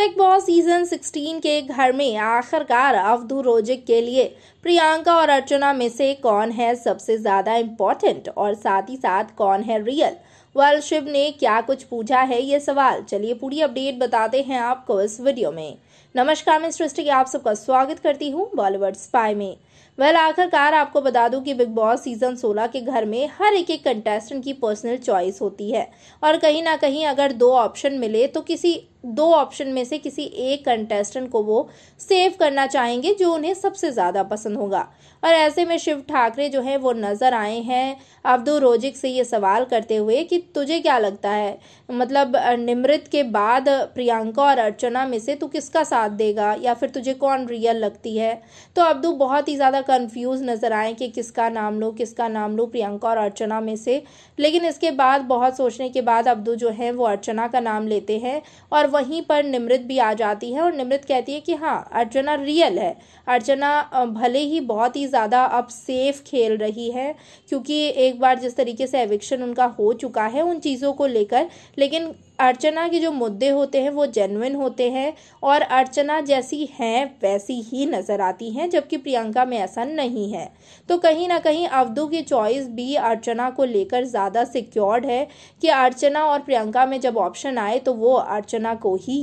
big boss season 16 के घर में आखिरकार अवधु रोजिक के लिए प्रियंका और अर्चना में से कौन है सबसे ज़्यादा इम्पोर्टेंट और साथ ही साथ कौन है रियल वाल शिव ने क्या कुछ पूछा है ये सवाल चलिए पूरी अपडेट बताते हैं आपको इस वीडियो में नमस्कार मैं सृष्टि आप सबका स्वागत करती हूँ बॉलीवुड स्पाई में वेल आखिरकार आपको बता दूं कि बिग बॉस सीजन 16 के घर में हर एक एक कंटेस्टेंट की पर्सनल चॉइस होती है और कहीं ना कहीं अगर दो ऑप्शन मिले तो किसी दो ऑप्शन में से किसी एक कंटेस्टेंट को वो सेव करना चाहेंगे जो उन्हें सबसे ज़्यादा पसंद पसंद होगा और ऐसे में शिव ठाकरे जो है वो नज़र आए हैं अब्दुल रोजिक से ये सवाल करते हुए कि तुझे क्या लगता है मतलब निमृत के बाद प्रियंका और अर्चना में से तू किसका साथ देगा या फिर तुझे कौन रियल लगती है तो अब्दू बहुत ही ज़्यादा कंफ्यूज नज़र आए कि किसका नाम लो किसका नाम लो प्रियंका और अर्चना में से लेकिन इसके बाद बहुत सोचने के बाद अब्दू जो है वो अर्चना का नाम लेते हैं और वहीं पर निमृत भी आ जाती है और निमृत कहती है कि हाँ अर्चना रियल है अर्चना भले ही बहुत ही ज़्यादा अब सेफ खेल रही है क्योंकि एक बार जिस तरीके से एविक्शन उनका हो चुका है उन चीज़ों को लेकर लेकिन अर्चना के जो मुद्दे होते हैं वो जेनविन होते हैं और अर्चना जैसी हैं वैसी ही नज़र आती हैं जबकि प्रियंका में ऐसा नहीं है तो कहीं ना कहीं अवधु की चॉइस भी अर्चना को लेकर ज़्यादा सिक्योर्ड है कि अर्चना और प्रियंका में जब ऑप्शन आए तो वो अर्चना को ही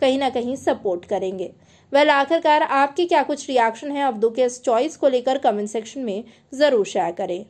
कहीं ना कहीं सपोर्ट करेंगे वेल आखिरकार आपकी क्या कुछ रिएक्शन है अब्दू के इस चॉइस को लेकर कमेंट सेक्शन में ज़रूर शेयर करें